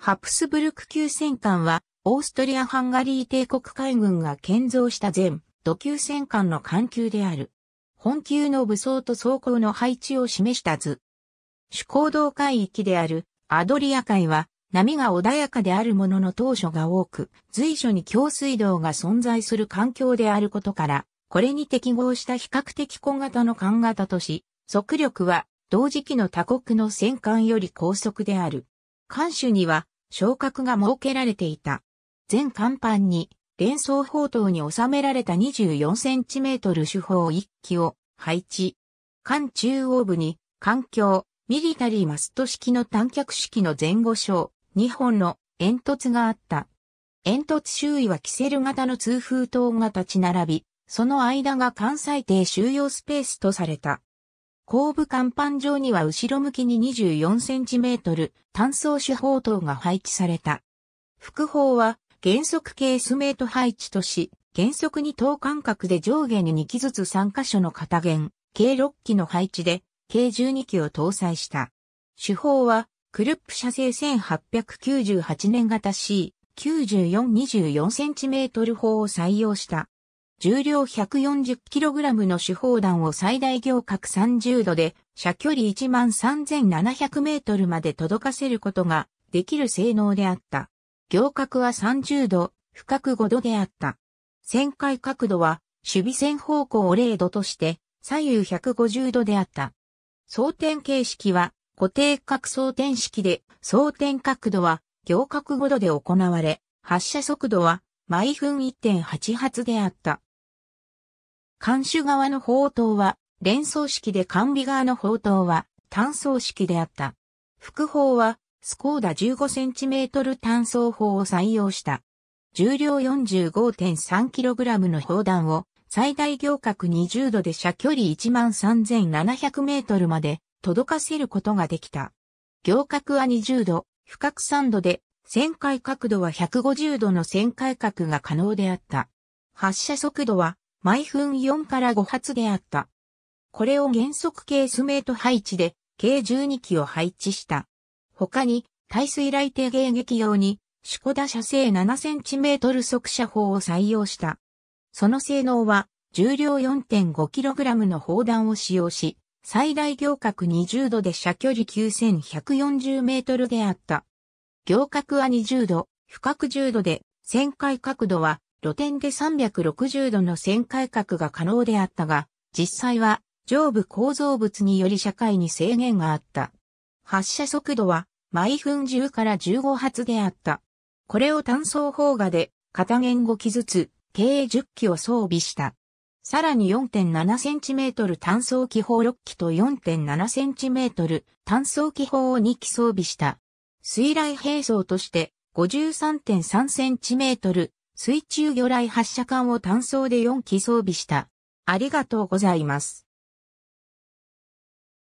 ハプスブルク級戦艦は、オーストリア・ハンガリー帝国海軍が建造した全土級戦艦の艦級である。本級の武装と装甲の配置を示した図。主行動海域であるアドリア海は波が穏やかであるものの当初が多く、随所に強水道が存在する環境であることから、これに適合した比較的小型の艦型とし、速力は同時期の他国の戦艦より高速である。艦首には昇格が設けられていた。全甲板に連装砲塔に収められた2 4トル主砲1機を配置。艦中央部に艦橋、ミリタリーマスト式の短脚式の前後章、2本の煙突があった。煙突周囲はキセル型の通風塔が立ち並び、その間が艦載艇収容スペースとされた。後部甲板上には後ろ向きに 24cm 単装手砲塔が配置された。副砲は原則ケースメイト配置とし、原則に等間隔で上下に2機ずつ3箇所の片弦、計6機の配置で、計12機を搭載した。手法は、クルップ社製1898年型 C9424cm 砲を採用した。重量 140kg の手砲弾を最大行角30度で射距離13700メートルまで届かせることができる性能であった。行角は30度、深く5度であった。旋回角度は守備線方向を0度として左右150度であった。装填形式は固定角装填式で装填角度は行角5度で行われ、発射速度は毎分1.8発であった。監守側の砲塔は、連装式で艦尾側の砲塔は、単装式であった。副砲は、スコーダ 15cm 単装砲を採用した。重量 45.3kg の砲弾を、最大行角20度で射距離13700メートルまで届かせることができた。行角は20度、深く3度で、旋回角度は150度の旋回角が可能であった。発射速度は毎分4から5発であった。これを原則ケースメイト配置で、計12機を配置した。他に、耐水雷艇迎撃用に、シコダ射程 7cm 速射砲を採用した。その性能は、重量 4.5kg の砲弾を使用し、最大行角20度で射距離9140メートルであった。行角は20度、不角10度で、旋回角度は露天で360度の旋回角が可能であったが、実際は上部構造物により社会に制限があった。発射速度は毎分10から15発であった。これを単装砲画で片言5機ずつ計10機を装備した。さらに 4.7cm 単装機砲6機と 4.7cm 単装機砲を2機装備した。水雷兵装として 53.3cm 水中魚雷発射管を単装で4機装備した。ありがとうございます。